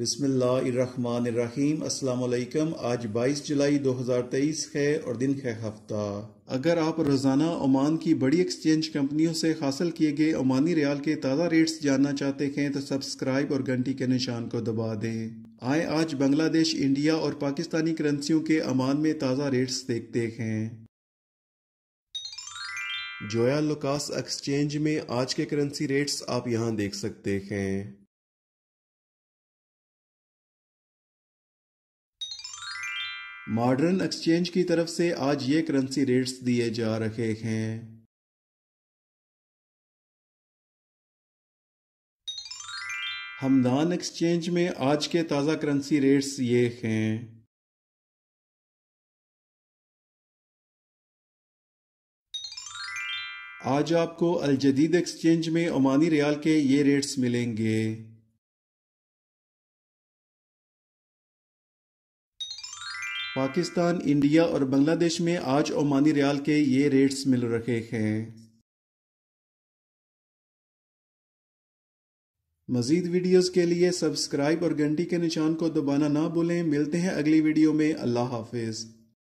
बिस्मिल्लाहिर्रहमानिर्रहीम अस्सलाम वालेकुम आज 22 जुलाई 2023 है और दिन है हफ्ता अगर आप रोज़ाना ओमान की बड़ी एक्सचेंज कंपनियों से हासिल किए गए ओमानी रियाल के ताज़ा रेट्स जानना चाहते हैं तो सब्सक्राइब और घंटी के निशान को दबा दें आए आज बांग्लादेश इंडिया और पाकिस्तानी करेंसियों के अमान में ताज़ा रेट्स देखते हैं जोया लुकास एक्सचेंज में आज के करेंसी रेट्स आप यहां देख सकते हैं मॉडर्न एक्सचेंज की तरफ से आज ये करेंसी रेट्स दिए जा रहे हैं हमदान एक्सचेंज में आज के ताज़ा करेंसी रेट्स ये हैं आज आपको अलजदीद एक्सचेंज में ओमानी रियाल के ये रेट्स मिलेंगे पाकिस्तान इंडिया और बांग्लादेश में आज ओमानी रियाल के ये रेट्स मिल रहे हैं मजीद वीडियोस के लिए सब्सक्राइब और घंटी के निशान को दबाना ना भूलें मिलते हैं अगली वीडियो में अल्लाह हाफिज़